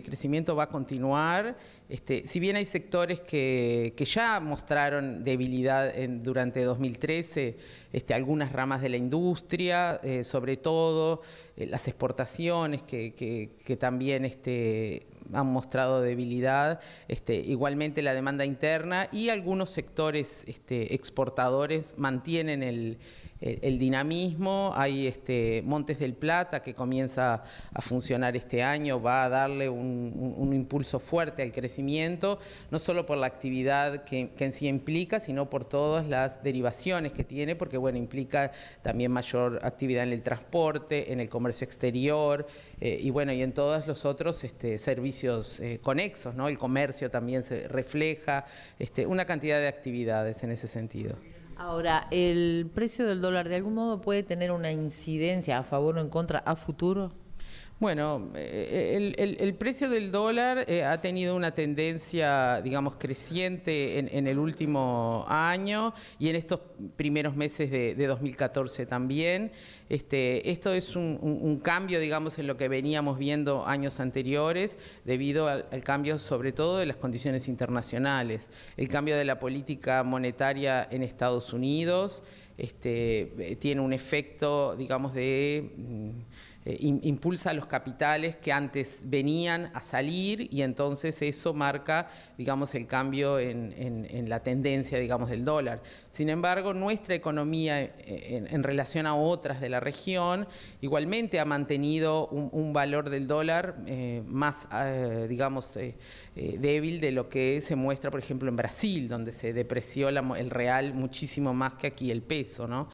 El crecimiento va a continuar, este, si bien hay sectores que, que ya mostraron debilidad en, durante 2013, este, algunas ramas de la industria, eh, sobre todo eh, las exportaciones que, que, que también este, han mostrado debilidad, este, igualmente la demanda interna y algunos sectores este, exportadores mantienen el, el dinamismo, hay este, Montes del Plata que comienza a funcionar este año, va a darle un, impulso fuerte al crecimiento, no solo por la actividad que, en sí implica, sino por todas las derivaciones que tiene, porque bueno, implica también mayor actividad en el transporte, en el comercio exterior eh, y bueno, y en todos los otros este, servicios eh, conexos, ¿no? El comercio también se refleja, este, una cantidad de actividades en ese sentido. Ahora, ¿el precio del dólar de algún modo puede tener una incidencia a favor o en contra a futuro? Bueno, eh, eh, el, precio del dólar eh, ha tenido una tendencia, digamos, creciente en, el último año y en estos primeros meses de, 2014 también. Este, esto es un, cambio, digamos, en lo que veníamos viendo años anteriores debido al, cambio, sobre todo, de las condiciones internacionales, el cambio de la política monetaria en Estados Unidos. Este, eh, tiene un efecto, digamos, de... Mm, eh, impulsa a los capitales que antes venían a salir y entonces eso marca, digamos, el cambio en, la tendencia, digamos, del dólar. Sin embargo, nuestra economía eh, en, relación a otras de la región igualmente ha mantenido un, valor del dólar más, digamos, débil de lo que se muestra, por ejemplo, en Brasil, donde se depreció el real muchísimo más que aquí el peso. stesso, no?